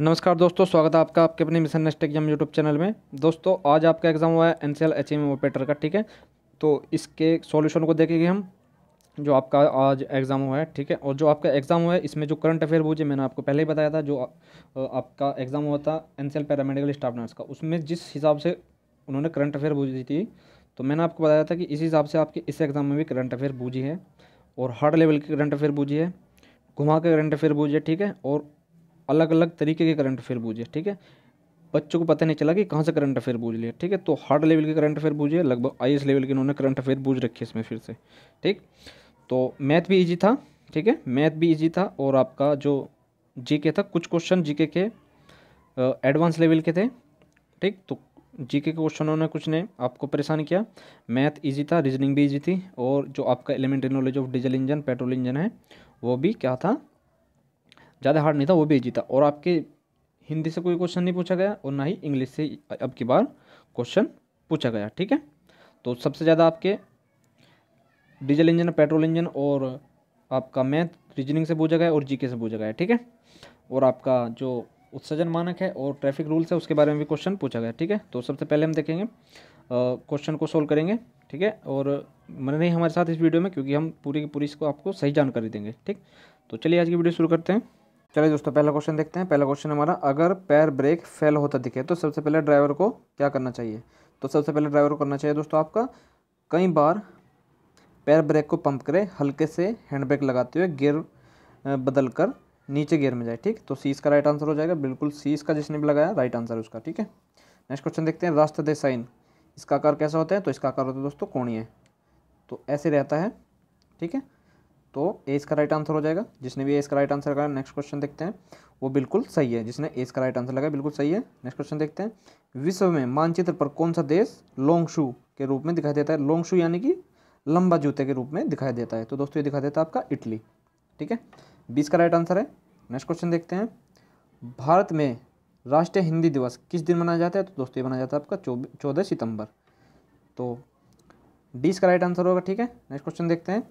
नमस्कार दोस्तों स्वागत है आपका आपके अपने mission nest exam YouTube channel में दोस्तों आज आपका एग्जाम हुआ है N C L H M operator का ठीक है तो इसके सॉल्यूशन को देखेंगे हम जो आपका आज एग्ज़ाम हुआ है ठीक है और जो आपका एग्ज़ाम हुआ है इसमें जो करंट अफेयर बूझे मैंने आपको पहले ही बताया था जो आपका एग्ज़ाम हुआ था N C L paramedical staff nurse का उसमें जिस हिसाब से उन्होंने करंट अफेयर बूझी थी तो मैंने आपको बताया था कि इस हिसाब से आपके इस एग्ज़ाम में भी करंट अफेयर बूझी है और हार्ड लेवल की करंट अफेयर बूझी है घुमा के करंट अफेयर बूझे ठीक है और अलग अलग तरीके के करंट अफेयर बूझे ठीक है बच्चों को पता नहीं चला कि कहाँ से करंट अफेयर बूझ लिया ठीक है तो हार्ड लेवल के करंट अफेयर बूझे लगभग आई लेवल के उन्होंने करंट अफेयर बूझ रखे इसमें फिर से ठीक तो मैथ भी ईजी था ठीक है मैथ भी ईजी था और आपका जो जीके था कुछ क्वेश्चन जीके के एडवांस लेवल के थे ठीक तो जीके के क्वेश्चनों ने कुछ ने आपको परेशान किया मैथ इजी था रीजनिंग भी इजी थी और जो आपका elementary knowledge of diesel engine petrol engine है वो भी क्या था ज़्यादा हार्ड नहीं था वो भी जीता और आपके हिंदी से कोई क्वेश्चन नहीं पूछा गया और ना ही इंग्लिश से अब की बार क्वेश्चन पूछा गया ठीक है तो सबसे ज़्यादा आपके डीजल इंजन पेट्रोल इंजन और आपका मैथ रीजनिंग से पूछा गया और जीके से पूछा गया ठीक है और आपका जो उत्सर्जन मानक है और ट्रैफिक रूल्स है उसके बारे में भी क्वेश्चन पूछा गया ठीक है तो सबसे पहले हम देखेंगे क्वेश्चन को सोल्व करेंगे ठीक है और मैंने नहीं हमारे साथ इस वीडियो में क्योंकि हम पूरी की पूरी इसको आपको सही जानकारी देंगे ठीक तो चलिए आज की वीडियो शुरू करते हैं चलिए दोस्तों पहला क्वेश्चन देखते हैं पहला क्वेश्चन हमारा अगर पैर ब्रेक फेल होता दिखे तो सबसे पहले ड्राइवर को क्या करना चाहिए तो सबसे पहले ड्राइवर को करना चाहिए दोस्तों आपका कई बार पैर ब्रेक को पंप करें हल्के से हैंड ब्रेक लगाते हुए गियर बदल कर नीचे गियर में जाए ठीक तो सी इसका राइट आंसर हो जाएगा बिल्कुल सी इसका जिसने भी लगाया राइट आंसर उसका ठीक है नेक्स्ट क्वेश्चन देखते हैं रास्ता दे साइन इसका आकार कैसा होता है तो इसका आकार होता है दोस्तों कोणीय तो ऐसे रहता है ठीक है तो ए इसका राइट आंसर हो जाएगा जिसने भी ए इसका राइट आंसर लगाया नेक्स्ट क्वेश्चन देखते हैं वो बिल्कुल सही है जिसने ए इसका राइट आंसर लगाया बिल्कुल सही है नेक्स्ट क्वेश्चन देखते हैं विश्व में मानचित्र पर कौन सा देश लॉन्ग शू के रूप में दिखाई देता है लॉन्ग शू यानी कि लंबा जूते के रूप में दिखाई देता है तो दोस्तों ये दिखाई देता है आपका इटली ठीक है बीस का राइट आंसर है नेक्स्ट क्वेश्चन देखते हैं भारत में राष्ट्रीय हिंदी दिवस किस दिन मनाया जाता है तो दोस्तों ये मनाया जाता है आपका चौदह सितंबर तो डी इसका राइट आंसर होगा ठीक है नेक्स्ट क्वेश्चन देखते हैं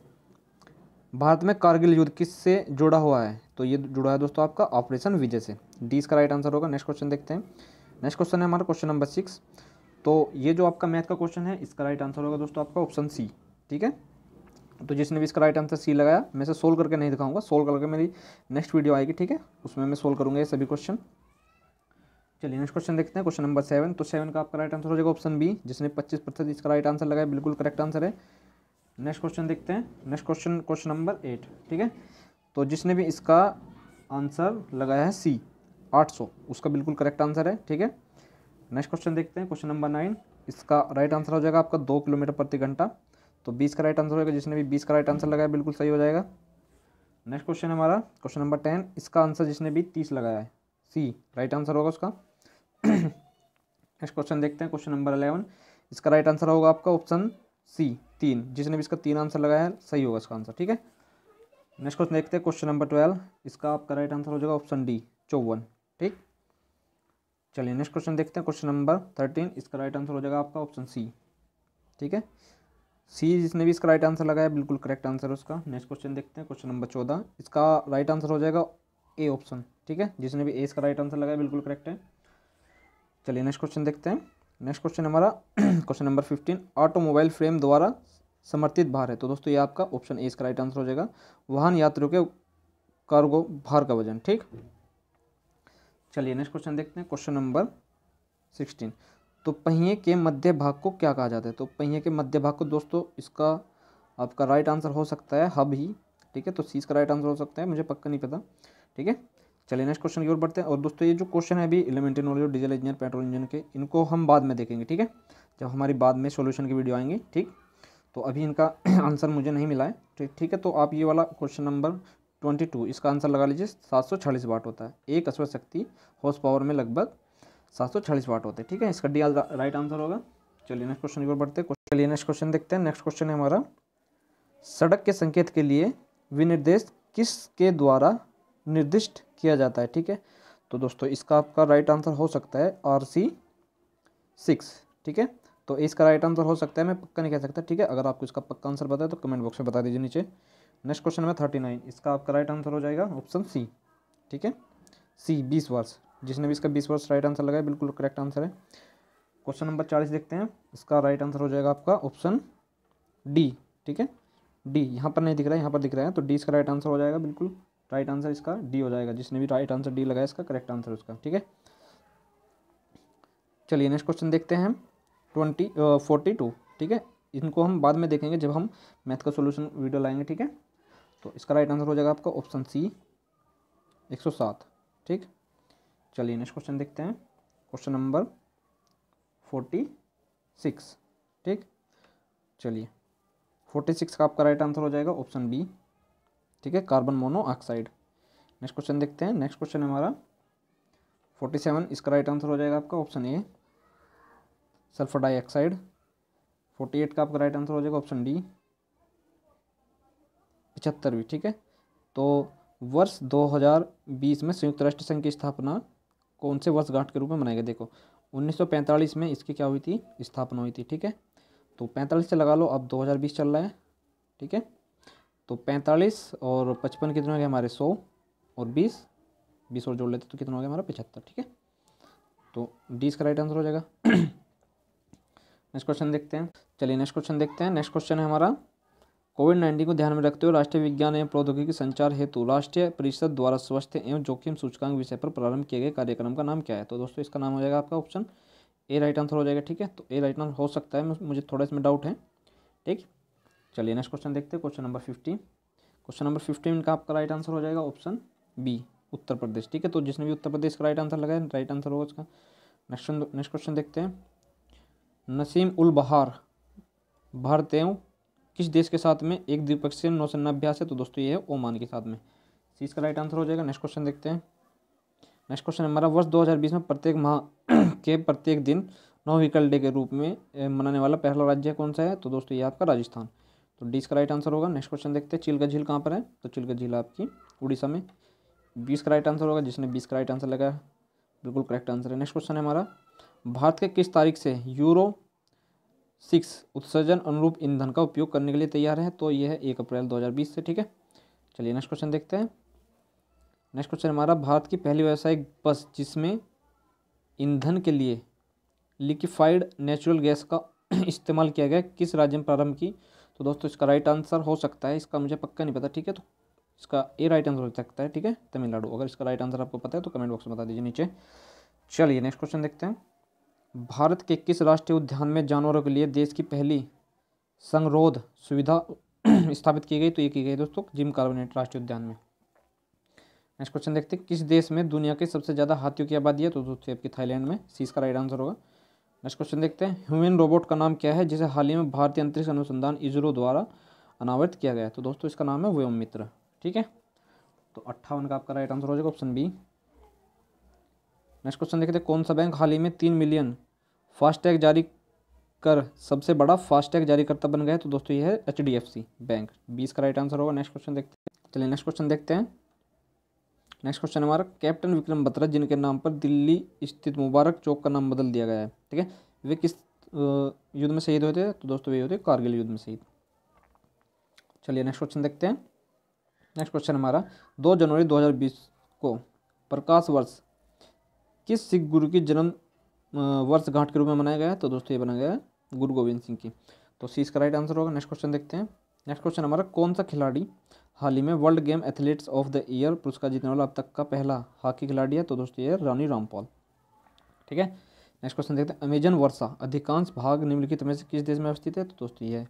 भारत में कारगिल युद्ध किससे जुड़ा हुआ है तो ये जुड़ा है दोस्तों आपका ऑपरेशन विजय से डी इसका राइट आंसर होगा नेक्स्ट क्वेश्चन देखते हैं नेक्स्ट क्वेश्चन है हमारा क्वेश्चन नंबर सिक्स तो ये जो आपका मैथ का क्वेश्चन है इसका राइट आंसर होगा दोस्तों आपका ऑप्शन सी ठीक है तो जिसने भी इसका राइट आंसर सी लगाया मैं इसे सोल्व करके नहीं दिखाऊंगा सोल्व करके मेरी नेक्स्ट वीडियो आएगी ठीक है उसमें मैं सोल्व करूंगा ये सभी क्वेश्चन चलिए नेक्स्ट क्वेश्चन देखते हैं क्वेश्चन नंबर सेवन तो सेवन का आपका राइट आंसर हो जाएगा ऑप्शन बी जिसने पच्चीस प्रतिशत इसका राइट आंसर लगाया बिल्कुल करेक्ट आंसर है नेक्स्ट क्वेश्चन देखते हैं next question question number eight ठीक है तो जिसने भी इसका आंसर लगाया है सी 800 उसका बिल्कुल करेक्ट आंसर है ठीक है नेक्स्ट क्वेश्चन देखते हैं क्वेश्चन नंबर नाइन इसका राइट आंसर हो जाएगा आपका दो किलोमीटर प्रति घंटा तो बीस का राइट आंसर होगा जिसने भी बीस का राइट आंसर लगाया बिल्कुल सही हो जाएगा नेक्स्ट क्वेश्चन हमारा क्वेश्चन नंबर टेन इसका आंसर जिसने भी तीस लगाया है सी राइट आंसर होगा उसका नेक्स्ट क्वेश्चन देखते हैं क्वेश्चन नंबर अलेवन इसका राइट आंसर होगा आपका ऑप्शन सी तीन जिसने भी इसका तीन आंसर लगाया है सही होगा इसका आंसर ठीक है नेक्स्ट क्वेश्चन देखते हैं क्वेश्चन नंबर ट्वेल्व इसका आपका राइट आंसर हो जाएगा ऑप्शन डी चौवन ठीक चलिए नेक्स्ट क्वेश्चन देखते हैं क्वेश्चन नंबर थर्टीन इसका राइट आंसर हो जाएगा आपका ऑप्शन सी ठीक है सी जिसने भी इसका राइट आंसर लगाया बिल्कुल करेक्ट आंसर है उसका नेक्स्ट क्वेश्चन देखते हैं क्वेश्चन नंबर चौदह इसका राइट आंसर हो जाएगा ए ऑप्शन ठीक है जिसने भी ए इसका राइट आंसर लगाया बिल्कुल करेक्ट है चलिए नेक्स्ट क्वेश्चन देखते हैं नेक्स्ट क्वेश्चन हमारा question number fifteen automobile frame द्वारा समर्थित भार है तो दोस्तों ये आपका ऑप्शन ए इसका राइट आंसर हो जाएगा वाहन यात्रियों के कार्गो भार का वजन ठीक चलिए नेक्स्ट क्वेश्चन देखते हैं क्वेश्चन नंबर सिक्सटीन तो पहिए के मध्य भाग को क्या कहा जाता है तो पहिए के मध्य भाग को दोस्तों इसका आपका राइट आंसर हो सकता है हब ही ठीक है तो सी इसका राइट आंसर हो सकता है मुझे पक्का नहीं पता ठीक है चलिए नेक्स्ट क्वेश्चन की ओर बढ़ते हैं और दोस्तों ये जो क्वेश्चन है अभी elementary knowledge diesel engine petrol engine के इनको हम बाद में देखेंगे ठीक है जब हमारी बाद में सोल्यूशन की वीडियो आएंगी ठीक तो अभी इनका आंसर मुझे नहीं मिला है ठीक ठीक है तो आप ये वाला क्वेश्चन नंबर ट्वेंटी टू इसका आंसर लगा लीजिए सात सौ छियालीस वाट होता है एक अश्व शक्ति हॉर्स पावर में लगभग सात सौ छियालीस वाट होते हैं ठीक है इसका डी राइट आंसर होगा चलिए नेक्स्ट क्वेश्चन की ओर बढ़ते हैं चलिए नेक्स्ट क्वेश्चन देखते हैं नेक्स्ट क्वेश्चन है हमारा सड़क के संकेत के लिए विनिर्देश किसके द्वारा निर्दिष्ट किया जाता है ठीक है तो दोस्तों इसका आपका राइट आंसर हो सकता है आर सी सिक्स ठीक है तो इसका राइट आंसर हो सकता है मैं पक्का नहीं कह सकता ठीक है अगर आपको इसका पक्का आंसर बताए तो कमेंट बॉक्स में बता दीजिए नीचे नेक्स्ट क्वेश्चन में थर्टी नाइन इसका आपका राइट आंसर हो जाएगा ऑप्शन सी ठीक है सी बीस वर्ष जिसने भी इसका बीस वर्ष राइट आंसर लगाया बिल्कुल करेक्ट आंसर है क्वेश्चन नंबर चालीस देखते हैं इसका राइट आंसर हो जाएगा आपका ऑप्शन डी ठीक है डी यहाँ पर नहीं दिख रहा है यहाँ पर दिख रहा है तो डी इसका राइट आंसर हो जाएगा बिल्कुल राइट आंसर इसका डी हो जाएगा जिसने भी राइट आंसर डी लगाया इसका करेक्ट आंसर उसका ठीक है चलिए नेक्स्ट क्वेश्चन देखते हैं हम ट्वेंटी फोर्टी टू ठीक है इनको हम बाद में देखेंगे जब हम मैथ का सोल्यूशन वीडियो लाएंगे ठीक है तो इसका राइट आंसर हो जाएगा आपका ऑप्शन सी एक सौ सात ठीक चलिए नेक्स्ट क्वेश्चन देखते हैं क्वेश्चन नंबर फोर्टी सिक्स ठीक चलिए फोर्टी सिक्स का आपका राइट आंसर हो जाएगा ऑप्शन बी ठीक है कार्बन मोनोऑक्साइड नेक्स्ट क्वेश्चन देखते हैं नेक्स्ट क्वेश्चन हमारा फोर्टी सेवन इसका राइट आंसर हो जाएगा आपका option A sulphur dioxide forty eight का आपका राइट आंसर हो जाएगा ऑप्शन डी पिचहत्तर भी ठीक है तो वर्ष दो हजार बीस में संयुक्त राष्ट्र संघ की स्थापना कौन से वर्षगांठ के रूप में मनाएगा देखो पैंतालीस में इसकी क्या हुई थी स्थापना हुई थी ठीक है तो पैंतालीस से लगा लो अब बीस चल रहा है ठीक है तो पैंतालीस और पचपन कितने हो गए हमारे सौ और बीस बीस और जोड़ लेते तो कितना हो गया हमारा पचहत्तर ठीक है तो डी इसका राइट आंसर हो जाएगा नेक्स्ट क्वेश्चन देखते हैं चलिए नेक्स्ट क्वेश्चन देखते हैं नेक्स्ट क्वेश्चन है हमारा कोविड नाइन्टीन को ध्यान में रखते हुए राष्ट्रीय विज्ञान एवं प्रौद्योगिकी संचार हेतु राष्ट्रीय परिषद द्वारा स्वास्थ्य एवं जोखिम सूचकांक विषय पर प्रारंभ किए गए कार्यक्रम का नाम क्या है तो दोस्तों इसका नाम हो जाएगा आपका ऑप्शन ए राइट आंसर हो जाएगा ठीक है तो ए राइट आंसर हो सकता है मुझे थोड़ा इसमें डाउट है ठीक चलिए नेक्स्ट क्वेश्चन देखते हैं question number fifteen question number fifteen का आपका राइट आंसर हो जाएगा ऑप्शन बी उत्तर प्रदेश ठीक है तो जिसने भी उत्तर प्रदेश का राइट आंसर लगाया राइट आंसर होगा उसका नेक्स्ट नेक्स्ट क्वेश्चन देखते हैं नसीम उल बहार भारत किस देश के साथ में एक द्विपक्षीय नौसेना अभ्यास है तो दोस्तों ये है ओमान के साथ में इसका राइट आंसर हो जाएगा नेक्स्ट क्वेश्चन देखते हैं नेक्स्ट क्वेश्चन हमारा वर्ष 2020 में प्रत्येक माह के प्रत्येक दिन नौ व्हीकल डे के रूप में मनाने वाला पहला राज्य कौन सा है तो दोस्तों ये आपका राजस्थान तो डी इसका राइट आंसर होगा नेक्स्ट क्वेश्चन देखते हैं चिल्का झील कहाँ पर है तो चिल्का झील आपकी उड़ीसा में बीस का राइट आंसर होगा जिसने बीस का राइट आंसर लगाया बिल्कुल करेक्ट आंसर है नेक्स्ट क्वेश्चन है हमारा भारत के किस तारीख से यूरो सिक्स उत्सर्जन अनुरूप ईंधन का उपयोग करने के लिए तैयार है तो यह है एक अप्रैल 2020 से ठीक है चलिए नेक्स्ट क्वेश्चन देखते हैं नेक्स्ट क्वेश्चन हमारा भारत की पहली व्यावसायिक बस जिसमें ईंधन के लिए लिक्विफाइड नेचुरल गैस का इस्तेमाल किया गया किस राज्य में प्रारंभ की तो दोस्तों इसका राइट आंसर हो सकता है इसका मुझे पक्का नहीं पता ठीक है तो इसका ए राइट आंसर हो सकता है ठीक है तमिलनाडु अगर इसका राइट आंसर आपको पता है तो कमेंट बॉक्स में बता दीजिए नीचे चलिए नेक्स्ट क्वेश्चन देखते हैं भारत के किस राष्ट्रीय उद्यान में जानवरों के लिए देश की पहली संगरोध सुविधा स्थापित की गई तो ये की गई दोस्तों जिम कार्बोनेट राष्ट्रीय उद्यान में नेक्स्ट क्वेश्चन देखते हैं किस देश में दुनिया के सबसे ज़्यादा हाथियों की आबादी है तो दोस्तों आपकी थाईलैंड में सी इसका राइट आंसर होगा नेक्स्ट क्वेश्चन देखते हैं ह्यूमन रोबोट का नाम क्या है जिसे हाल ही में भारतीय अंतरिक्ष अनुसंधान इसरो द्वारा अनावरित किया गया तो दोस्तों इसका नाम है व्योम मित्र ठीक है तो अट्ठावन का आपका राइट आंसर हो जाएगा ऑप्शन बी नेक्स्ट क्वेश्चन देखते हैं कौन सा बैंक हाल ही में तीन मिलियन फास्टैग जारी कर सबसे बड़ा फास्टैग जारीकर्ता बन गया तो दोस्तों ये है एच बैंक बीस का राइट आंसर होगा नेक्स्ट क्वेश्चन देखते हैं चलिए नेक्स्ट क्वेश्चन देखते हैं नेक्स्ट क्वेश्चन हमारा कैप्टन विक्रम बत्रा जिनके नाम पर दिल्ली स्थित मुबारक चौक का नाम बदल दिया गया है ठीक है वे किस युद्ध में शहीद हुए थे तो दोस्तों वे होते कारगिल युद्ध में शहीद चलिए नेक्स्ट क्वेश्चन देखते हैं नेक्स्ट क्वेश्चन हमारा दो जनवरी बीस को प्रकाश वर्ष किस सिख गुरु की जन्म वर्ष घाट के रूप में मनाया गया है तो दोस्तों ये बनाया गया है गुरु गोविंद सिंह की तो सी इसका राइट आंसर होगा नेक्स्ट क्वेश्चन देखते हैं नेक्स्ट क्वेश्चन हमारा कौन सा खिलाड़ी हाल ही में world game athletes of the year पुरस्कार जीतने वाला अब तक का पहला हॉकी खिलाड़ी है तो दोस्तों ये रानी रामपाल ठीक है नेक्स्ट क्वेश्चन देखते हैं अमेजन वर्षा अधिकांश भाग निम्नलिखित में से किस देश में अवस्थित है तो दोस्तों ये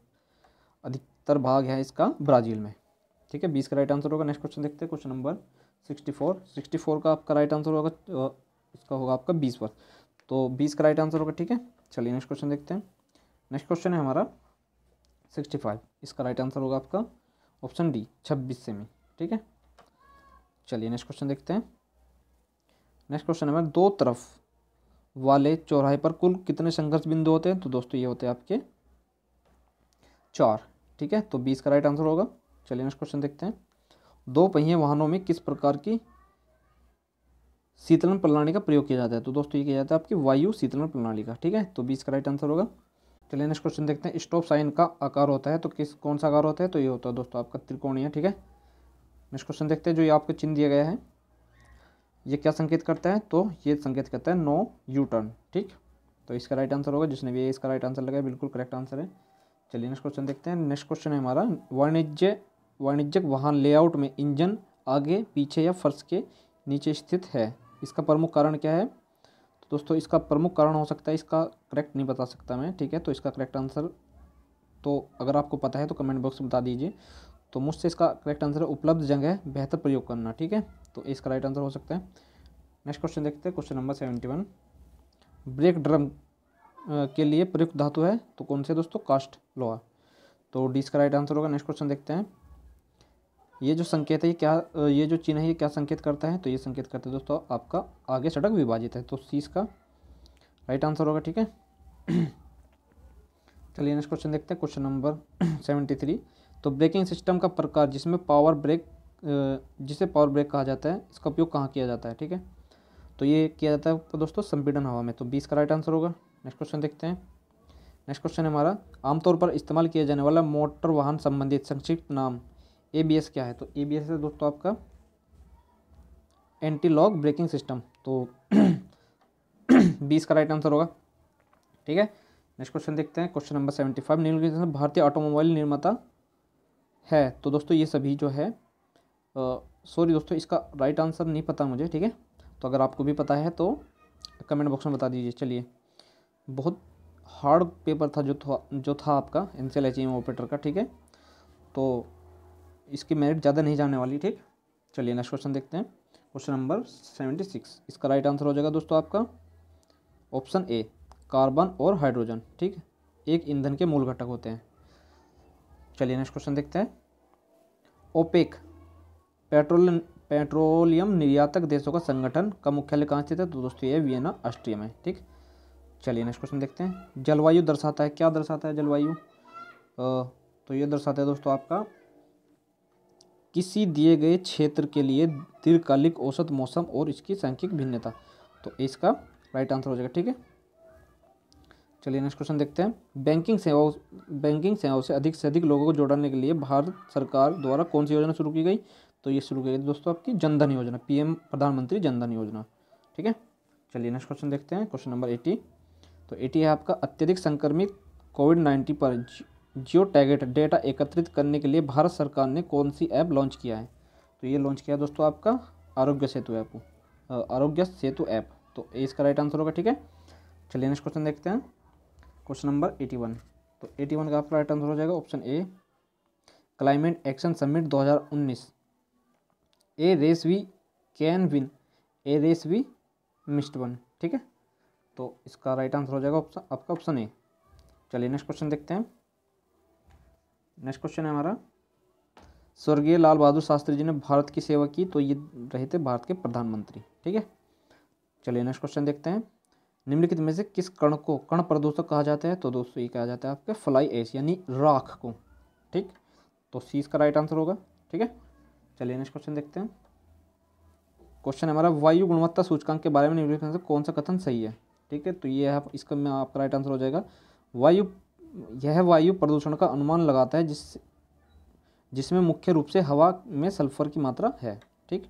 अधिकतर भाग है इसका ब्राज़ील में ठीक है बीस का राइट आंसर होगा नेक्स्ट क्वेश्चन देखते हैं question number sixty four sixty four का आपका राइट आंसर होगा इसका होगा आपका बीस पर तो बीस का राइट आंसर होगा ठीक है चलिए नेक्स्ट क्वेश्चन देखते हैं नेक्स्ट क्वेश्चन है हमारा सिक्सटी फाइव इसका राइट आंसर होगा आपका ऑप्शन डी छब्बीस सेमी ठीक है चलिए नेक्स्ट क्वेश्चन देखते हैं नेक्स्ट क्वेश्चन नंबर दो तरफ वाले चौराहे पर कुल कितने संघर्ष बिंदु होते हैं तो दोस्तों ये होते हैं आपके चार ठीक है तो बीस का राइट आंसर होगा चलिए नेक्स्ट क्वेश्चन देखते हैं दो पहिए वाहनों में किस प्रकार की शीतलन प्रणाली का प्रयोग किया जाता है तो दोस्तों ये किया जाता है आपकी वायु शीतलन प्रणाली का ठीक है तो बीस का राइट आंसर होगा चलिए नेक्स्ट क्वेश्चन देखते हैं स्टॉप साइन का आकार होता है तो किस कौन सा आकार होता है तो ये होता है दोस्तों आपका है ठीक है नेक्स्ट क्वेश्चन देखते हैं जो ये आपको चिन्ह दिया गया है ये क्या संकेत करता है तो ये संकेत करता है नो यू टर्न ठीक तो इसका राइट आंसर होगा जिसने भी इसका राइट आंसर लगाया बिल्कुल करेक्ट आंसर है चलिए नेक्स्ट क्वेश्चन देखते हैं नेक्स्ट क्वेश्चन है हमारा वाणिज्य वाणिज्यक वाहन लेआउट में इंजन आगे पीछे या फर्श के नीचे स्थित है इसका प्रमुख कारण क्या है दोस्तों इसका प्रमुख कारण हो सकता है इसका करेक्ट नहीं बता सकता मैं ठीक है तो इसका करेक्ट आंसर तो अगर आपको पता है तो कमेंट बॉक्स में बता दीजिए तो मुझसे इसका करेक्ट आंसर उपलब्ध जंग है बेहतर प्रयोग करना ठीक है तो इसका राइट आंसर हो सकता है नेक्स्ट क्वेश्चन देखते हैं question number seventy one brake drum के लिए प्रयुक्त धातु है तो कौन से दोस्तों कास्ट लोहा तो डी इसका राइट आंसर होगा नेक्स्ट क्वेश्चन देखते हैं ये जो संकेत है ये क्या ये जो चिन्ह है ये क्या संकेत करता है तो ये संकेत करता है दोस्तों आपका आगे सड़क विभाजित है तो शीश का राइट आंसर होगा ठीक है चलिए नेक्स्ट क्वेश्चन देखते हैं क्वेश्चन नंबर सेवेंटी थ्री तो ब्रेकिंग सिस्टम का प्रकार जिसमें पावर ब्रेक जिसे पावर ब्रेक कहा जाता है इसका उपयोग कहाँ किया जाता है ठीक है तो ये किया जाता है दोस्तों संपीड़न हवा में तो बीस का राइट आंसर होगा नेक्स्ट क्वेश्चन देखते हैं नेक्स्ट क्वेश्चन है हमारा आमतौर पर इस्तेमाल किया जाने वाला मोटर वाहन संबंधित संक्षिप्त नाम ए बी एस क्या है तो ए बी एस है दोस्तों आपका एंटी लॉक ब्रेकिंग सिस्टम तो बीस का राइट आंसर होगा ठीक है नेक्स्ट क्वेश्चन देखते हैं क्वेश्चन नंबर सेवेंटी फाइव निम्नलिखित भारतीय ऑटोमोबाइल निर्माता है तो दोस्तों ये सभी जो है सॉरी दोस्तों इसका राइट आंसर नहीं पता मुझे ठीक है तो अगर आपको भी पता है तो कमेंट बॉक्स में बता दीजिए चलिए बहुत हार्ड पेपर था जो था जो था आपका N C L H M operator का ठीक है तो इसकी मेरिट ज़्यादा नहीं जाने वाली ठीक चलिए नेक्स्ट क्वेश्चन देखते हैं क्वेश्चन नंबर सेवेंटी सिक्स इसका राइट आंसर हो जाएगा दोस्तों आपका ऑप्शन ए कार्बन और हाइड्रोजन ठीक एक ईंधन के मूल घटक होते हैं चलिए नेक्स्ट क्वेश्चन देखते हैं ओपेक पेट्रोल पेट्रोलियम निर्यातक देशों का संगठन का मुख्यालय कहाँ स्थित है तो दोस्तों ये वियना ऑस्ट्रिया में ठीक चलिए नेक्स्ट क्वेश्चन देखते हैं जलवायु दर्शाता है क्या दर्शाता है जलवायु तो ये दर्शाता है दोस्तों आपका किसी दिए गए क्षेत्र के लिए दीर्घकालिक औसत मौसम और इसकी सांख्यिक भिन्नता तो इसका राइट आंसर हो जाएगा ठीक है चलिए नेक्स्ट क्वेश्चन देखते हैं बैंकिंग सेवाओं बैंकिंग सेवाओं से अधिक से अधिक लोगों को जोड़ने के लिए भारत सरकार द्वारा कौन सी योजना शुरू की गई तो ये शुरू की गई दोस्तों आपकी जनधन योजना पीएम प्रधानमंत्री जनधन योजना ठीक है चलिए नेक्स्ट क्वेश्चन देखते हैं क्वेश्चन नंबर एटी तो एटी है आपका अत्यधिक संक्रमित कोविड नाइन्टीन पर जियो टैगेट डेटा एकत्रित करने के लिए भारत सरकार ने कौन सी ऐप लॉन्च किया है तो ये लॉन्च किया दोस्तों आपका आरोग्य सेतु ऐप आरोग्य सेतु ऐप तो इसका राइट आंसर होगा ठीक है चलिए नेक्स्ट क्वेश्चन देखते हैं क्वेश्चन नंबर एटी वन तो एटी वन का आपका राइट आंसर हो जाएगा option A climate action summit उन्नीस a race we can win a race we missed one ठीक है तो इसका राइट आंसर हो जाएगा ऑप्शन आपका ऑप्शन ए चलिए नेक्स्ट क्वेश्चन देखते हैं नेक्स्ट क्वेश्चन है हमारा स्वर्गीय लाल बहादुर शास्त्री जी ने भारत की सेवा की तो ये रहे थे भारत के प्रधानमंत्री ठीक है चलिए नेक्स्ट क्वेश्चन देखते हैं निम्नलिखित में से किस कण को कण प्रदूषक कहा जाता है तो दोस्तों ये कहा जाता है आपके फ्लाई एस यानी राख को ठीक तो सी इसका राइट आंसर होगा ठीक है चलिए नेक्स्ट क्वेश्चन देखते हैं क्वेश्चन हमारा वायु गुणवत्ता सूचकांक के बारे में निम्नलिखित में से कौन सा कथन सही है ठीक है तो ये आप इसका आपका राइट आंसर हो जाएगा वायु यह वायु प्रदूषण का अनुमान लगाता है जिस जिसमें मुख्य रूप से हवा में सल्फर की मात्रा है ठीक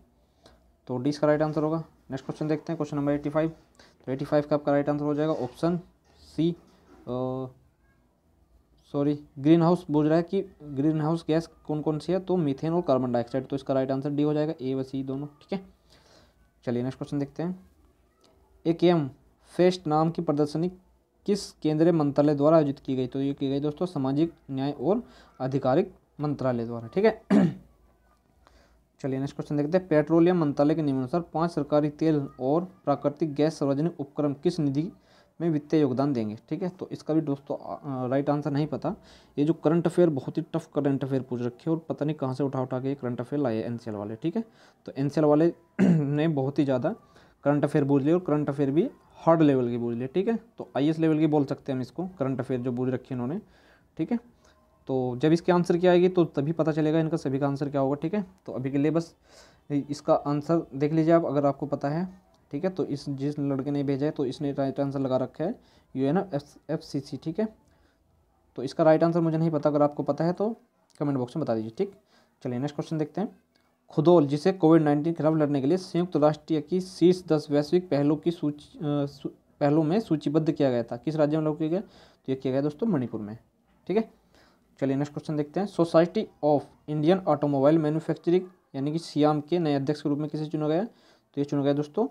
तो डी इसका राइट आंसर होगा नेक्स्ट क्वेश्चन देखते हैं क्वेश्चन नंबर एटी फाइव तो एटी फाइव का आपका राइट आंसर हो जाएगा option C sorry green house बोल रहा है कि ग्रीन हाउस गैस कौन कौन सी है तो मीथेन और कार्बन डाइऑक्साइड तो इसका राइट आंसर डी हो जाएगा ए व सी दोनों ठीक है चलिए नेक्स्ट क्वेश्चन देखते हैं ए के एम फेस्ट नाम की प्रदर्शनी किस केंद्रीय मंत्रालय द्वारा आयोजित की गई तो ये की गई दोस्तों सामाजिक न्याय और आधिकारिक मंत्रालय द्वारा ठीक है चलिए नेक्स्ट क्वेश्चन देखते हैं पेट्रोलियम मंत्रालय के नियमानुसार पांच सरकारी तेल और प्राकृतिक गैस सार्वजनिक उपक्रम किस निधि में वित्तीय योगदान देंगे ठीक है तो इसका भी दोस्तों राइट आंसर नहीं पता ये जो करंट अफेयर बहुत ही टफ करंट अफेयर पूछ रखे और पता नहीं कहाँ से उठा उठा के करंट अफेयर लाए एन वाले ठीक है तो एन वाले ने बहुत ही ज़्यादा करंट अफेयर पूछ लिया और करंट अफेयर भी हार्ड लेवल की बूझ लिया ठीक है तो आई लेवल की बोल सकते हैं हम इसको करंट अफेयर जो बूझ रखी है इन्होंने ठीक है तो जब इसके आंसर क्या आएगी तो तभी पता चलेगा इनका सभी का आंसर क्या होगा ठीक है तो अभी के लिए बस इसका आंसर देख लीजिए आप अगर आपको पता है ठीक है तो इस जिस लड़के ने भेजा है तो इसने राइट आंसर लगा रखा है U N F C C ठीक है तो इसका राइट आंसर मुझे नहीं पता अगर आपको पता है तो कमेंट बॉक्स में बता दीजिए ठीक चलिए नेक्स्ट क्वेश्चन देखते हैं खुदोल जिसे कोविड नाइन्टीन के खिलाफ लड़ने के लिए संयुक्त राष्ट्र की शीर्ष दस वैश्विक पहलों की सूची पहलों में सूचीबद्ध किया गया था किस राज्य में लागू किया गया तो ये किया गया दोस्तों मणिपुर में ठीक है चलिए नेक्स्ट क्वेश्चन देखते हैं society of Indian automobile manufacturing यानी कि सियाम के नए अध्यक्ष के रूप में किसे चुना गया तो ये चुना गया दोस्तों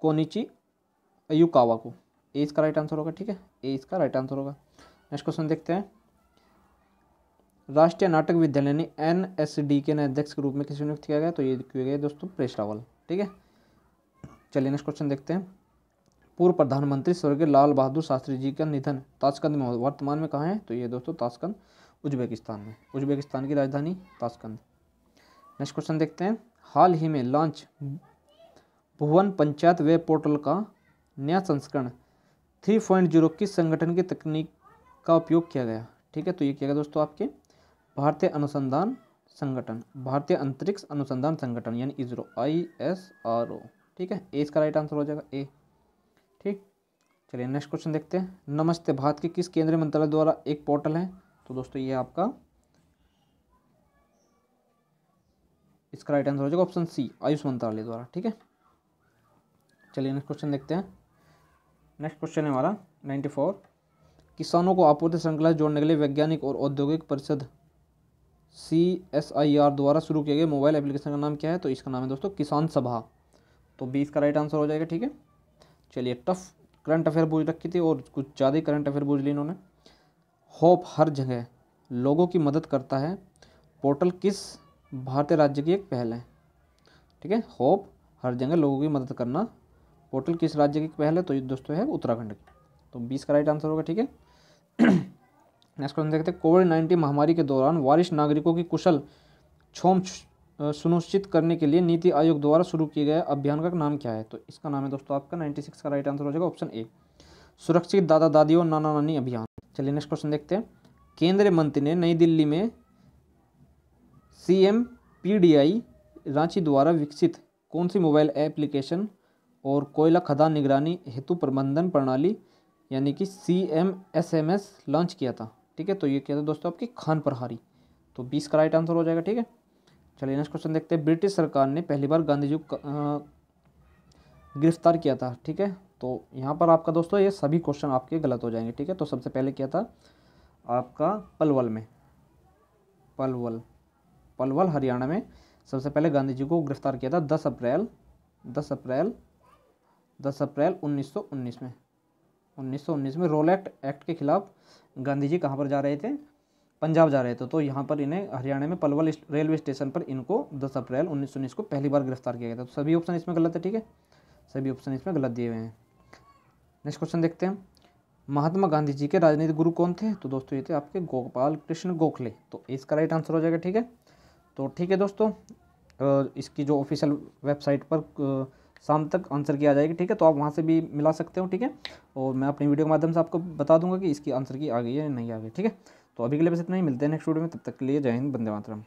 कोनिची अयुकावा को ए इसका राइट आंसर होगा ठीक है ए इसका राइट आंसर होगा नेक्स्ट क्वेश्चन देखते हैं राष्ट्रीय नाटक विद्यालय ने एन एस डी के अध्यक्ष के रूप में किसी नियुक्त किया गया तो ये किए गए दोस्तों प्रेस रावल ठीक है चलिए नेक्स्ट क्वेश्चन देखते हैं पूर्व प्रधानमंत्री स्वर्गीय लाल बहादुर शास्त्री जी का निधन ताशकंद में वर्तमान में कहाँ है तो ये दोस्तों ताशकंद उज्बेकिस्तान में उज्बेकिस्तान की राजधानी ताशकंद नेक्स्ट क्वेश्चन देखते हैं हाल ही में launch Bhuvan panchayat web portal का नया संस्करण थ्री पॉइंट जीरो किस संगठन की तकनीक का उपयोग किया गया ठीक है तो ये किया गया दोस्तों आपके भारतीय अनुसंधान संगठन भारतीय अंतरिक्ष अनुसंधान संगठन यानी ISRO I S R O ठीक है ए इसका राइट आंसर हो जाएगा ए ठीक चलिए नेक्स्ट क्वेश्चन देखते हैं नमस्ते भारत के किस केंद्रीय मंत्रालय द्वारा एक पोर्टल है तो दोस्तों ये आपका इसका राइट आंसर हो जाएगा ऑप्शन सी आयुष मंत्रालय द्वारा ठीक है चलिए नेक्स्ट क्वेश्चन देखते हैं नेक्स्ट क्वेश्चन है हमारा नाइन्टी फोर किसानों को आपूर्ति श्रृंखला जोड़ने के लिए वैज्ञानिक और औद्योगिक परिषद सी एस आई आर द्वारा शुरू किया गया मोबाइल एप्लीकेशन का नाम क्या है तो इसका नाम है दोस्तों किसान सभा तो बी इसका राइट आंसर हो जाएगा ठीक है चलिए टफ करंट अफेयर बूझ रखी थी और कुछ ज़्यादा करंट अफेयर बूझ ली इन्होंने होप हर जगह लोगों की मदद करता है पोर्टल किस भारतीय राज्य की एक पहल है ठीक है होप हर जगह लोगों की मदद करना पोर्टल किस राज्य की पहल है तो ये दोस्तों है उत्तराखंड की तो बीस का राइट आंसर होगा ठीक है नेक्स्ट क्वेश्चन देखते हैं कोविड नाइन्टीन महामारी के दौरान वरिष्ठ नागरिकों की कुशल क्षोम सुनिश्चित करने के लिए नीति आयोग द्वारा शुरू किए गए अभियान का नाम क्या है तो इसका नाम है दोस्तों आपका नाइन्टी सिक्स का राइट आंसर हो जाएगा ऑप्शन ए सुरक्षित दादा दादी और नाना नानी अभियान चलिए नेक्स्ट क्वेश्चन देखते हैं केंद्रीय मंत्री ने नई दिल्ली में C M P D I Ranchi द्वारा विकसित कौन सी मोबाइल एप्लीकेशन और कोयला खदान निगरानी हेतु प्रबंधन प्रणाली यानी कि C M S M S launch किया था ठीक है तो ये क्या था दोस्तों आपकी खान प्रहारी तो बीस का राइट आंसर हो जाएगा ठीक है चलिए नेक्स्ट क्वेश्चन देखते हैं ब्रिटिश सरकार ने पहली बार गांधी जी को गिरफ्तार किया था ठीक है तो यहाँ पर आपका दोस्तों ये सभी क्वेश्चन आपके गलत हो जाएंगे ठीक है तो सबसे पहले क्या था आपका पलवल में पलवल पलवल हरियाणा में सबसे पहले गांधी जी को गिरफ्तार किया था दस अप्रैल दस अप्रैल दस अप्रैल उन्नीस में 1919 में रोल एक्ट एक्ट के खिलाफ गांधी जी कहाँ पर जा रहे थे पंजाब जा रहे थे तो यहाँ पर इन्हें हरियाणा में पलवल रेलवे स्टेशन पर इनको दस अप्रैल उन्नीस सौ उन्नीस को पहली बार गिरफ्तार किया गया था तो सभी ऑप्शन इसमें गलत है ठीक है सभी ऑप्शन इसमें गलत दिए हुए हैं नेक्स्ट क्वेश्चन देखते हैं महात्मा गांधी जी के राजनीतिक गुरु कौन थे तो दोस्तों ये थे आपके गोपाल कृष्ण गोखले तो इसका राइट आंसर हो जाएगा ठीक है तो ठीक है दोस्तों इसकी जो ऑफिशियल वेबसाइट पर शाम तक आंसर की आ जाएगी ठीक है तो आप वहाँ से भी मिला सकते हो ठीक है और मैं अपनी वीडियो के माध्यम से आपको बता दूंगा कि इसकी आंसर की आ गई है या नहीं आ गई ठीक है तो अभी के लिए बस इतना ही मिलते हैं नेक्स्ट वीडियो में तब तक के लिए जय हिंद बंदे मातरम